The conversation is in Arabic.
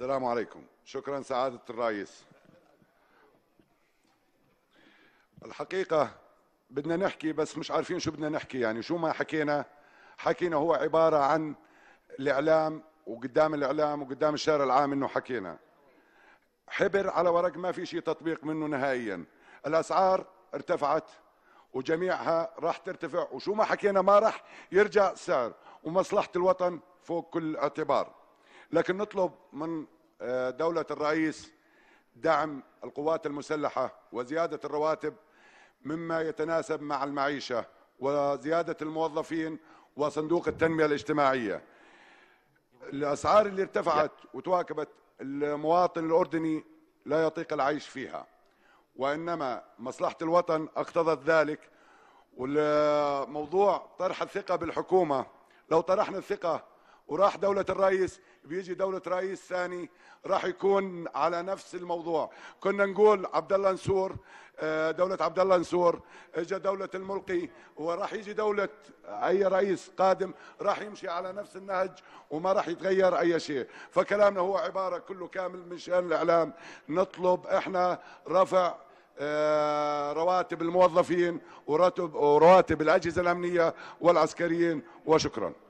السلام عليكم شكرا سعادة الرئيس الحقيقة بدنا نحكي بس مش عارفين شو بدنا نحكي يعني شو ما حكينا حكينا هو عبارة عن الإعلام وقدام الإعلام وقدام الشارع العام إنه حكينا حبر على ورق ما في شيء تطبيق منه نهائيا الأسعار ارتفعت وجميعها راح ترتفع وشو ما حكينا ما راح يرجع سعر ومصلحة الوطن فوق كل اعتبار لكن نطلب من آه، دولة الرئيس دعم القوات المسلحة وزيادة الرواتب مما يتناسب مع المعيشة وزيادة الموظفين وصندوق التنمية الاجتماعية الأسعار اللي ارتفعت وتواكبت المواطن الأردني لا يطيق العيش فيها وإنما مصلحة الوطن اقتضت ذلك والموضوع طرح الثقة بالحكومة لو طرحنا الثقة وراح دولة الرئيس بيجي دولة رئيس ثاني راح يكون على نفس الموضوع كنا نقول عبد الله نسور آه، دولة عبد الله نسور اجى دولة الملقي وراح يجي دولة اي رئيس قادم راح يمشي على نفس النهج وما راح يتغير اي شيء فكلامنا هو عبارة كله كامل من شأن الاعلام نطلب احنا رفع آه، رواتب الموظفين ورواتب الاجهزة الامنية والعسكريين وشكرا